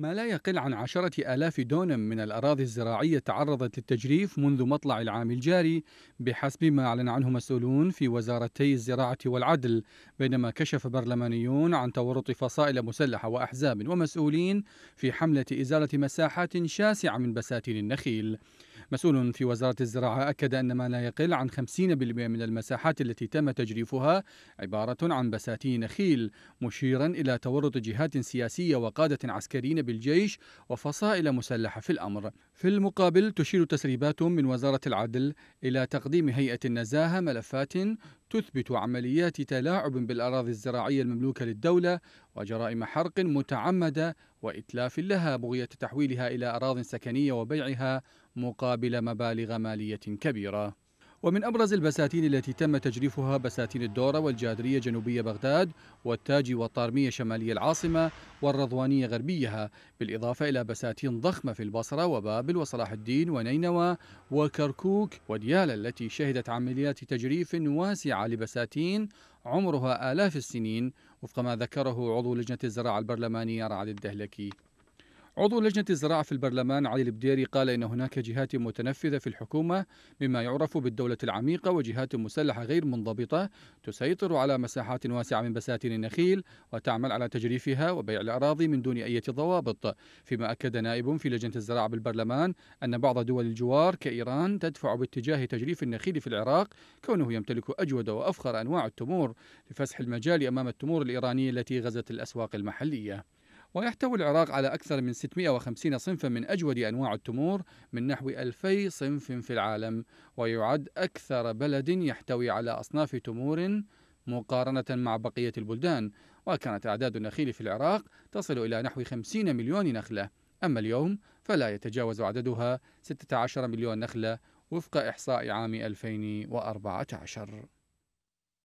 ما لا يقل عن عشرة آلاف دونم من الأراضي الزراعية تعرضت للتجريف منذ مطلع العام الجاري بحسب ما أعلن عنه مسؤولون في وزارتي الزراعة والعدل بينما كشف برلمانيون عن تورط فصائل مسلحة وأحزاب ومسؤولين في حملة إزالة مساحات شاسعة من بساتين النخيل مسؤول في وزارة الزراعة أكد أن ما لا يقل عن 50% من المساحات التي تم تجريفها عبارة عن بساتين نخيل مشيرا إلى تورط جهات سياسية وقادة عسكريين بالجيش وفصائل مسلحة في الأمر في المقابل تشير تسريبات من وزارة العدل إلى تقديم هيئة النزاهة ملفات تثبت عمليات تلاعب بالأراضي الزراعية المملوكة للدولة وجرائم حرق متعمدة وإتلاف لها بغية تحويلها إلى أراض سكنية وبيعها مقابل مبالغ مالية كبيرة ومن أبرز البساتين التي تم تجريفها بساتين الدورة والجادرية جنوبية بغداد والتاج والطارمية شمالية العاصمة والرضوانية غربيها بالإضافة إلى بساتين ضخمة في البصرة وبابل وصلاح الدين ونينوى وكركوك وديالة التي شهدت عمليات تجريف واسعة لبساتين عمرها آلاف السنين وفق ما ذكره عضو لجنة الزراعة البرلمانية رعد الدهلكي عضو لجنة الزراعة في البرلمان علي البديري قال إن هناك جهات متنفذة في الحكومة مما يعرف بالدولة العميقة وجهات مسلحة غير منضبطة تسيطر على مساحات واسعة من بساتين النخيل وتعمل على تجريفها وبيع الأراضي من دون أي ضوابط فيما أكد نائب في لجنة الزراعة بالبرلمان أن بعض دول الجوار كإيران تدفع باتجاه تجريف النخيل في العراق كونه يمتلك أجود وأفخر أنواع التمور لفسح المجال أمام التمور الإيرانية التي غزت الأسواق المحلية ويحتوي العراق على أكثر من 650 صنفا من أجود أنواع التمور من نحو 2000 صنف في العالم ويعد أكثر بلد يحتوي على أصناف تمور مقارنة مع بقية البلدان وكانت أعداد النخيل في العراق تصل إلى نحو 50 مليون نخلة أما اليوم فلا يتجاوز عددها 16 مليون نخلة وفق إحصاء عام 2014